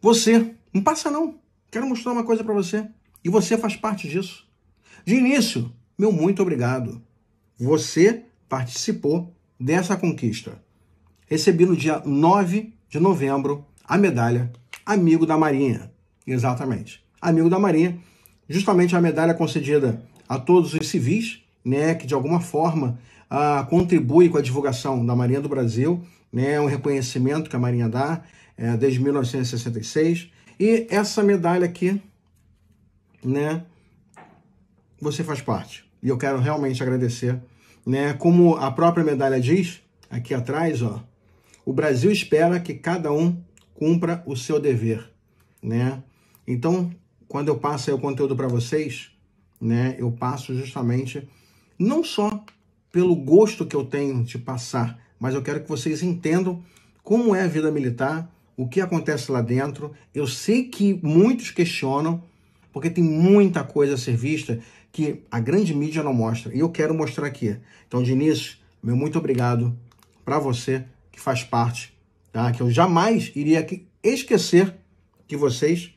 Você, não passa não. Quero mostrar uma coisa para você. E você faz parte disso. De início, meu muito obrigado. Você participou dessa conquista. Recebi no dia 9 de novembro a medalha Amigo da Marinha. Exatamente. Amigo da Marinha, justamente a medalha concedida a todos os civis, né, que de alguma forma ah, contribui com a divulgação da Marinha do Brasil, né, um reconhecimento que a Marinha dá, é, desde 1966. E essa medalha aqui, né, você faz parte. E eu quero realmente agradecer, né, como a própria medalha diz, aqui atrás, ó, o Brasil espera que cada um cumpra o seu dever, né? Então, quando eu passo o conteúdo para vocês, né, eu passo justamente não só pelo gosto que eu tenho de passar, mas eu quero que vocês entendam como é a vida militar, o que acontece lá dentro. Eu sei que muitos questionam, porque tem muita coisa a ser vista que a grande mídia não mostra. E eu quero mostrar aqui. Então, de início, meu muito obrigado para você que faz parte, tá? Que eu jamais iria esquecer que vocês,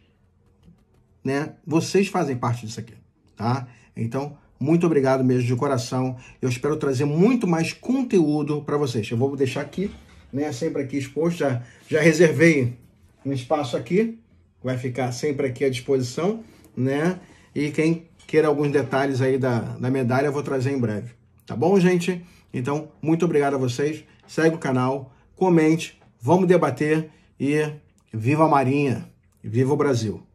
né? Vocês fazem parte disso aqui, tá? Então, muito obrigado mesmo de coração. Eu espero trazer muito mais conteúdo para vocês. Eu vou deixar aqui né, sempre aqui exposto. Já, já reservei um espaço aqui, vai ficar sempre aqui à disposição, né? E quem queira alguns detalhes aí da, da medalha, eu vou trazer em breve. Tá bom, gente? Então, muito obrigado a vocês. Segue o canal, comente, vamos debater e viva a Marinha, viva o Brasil!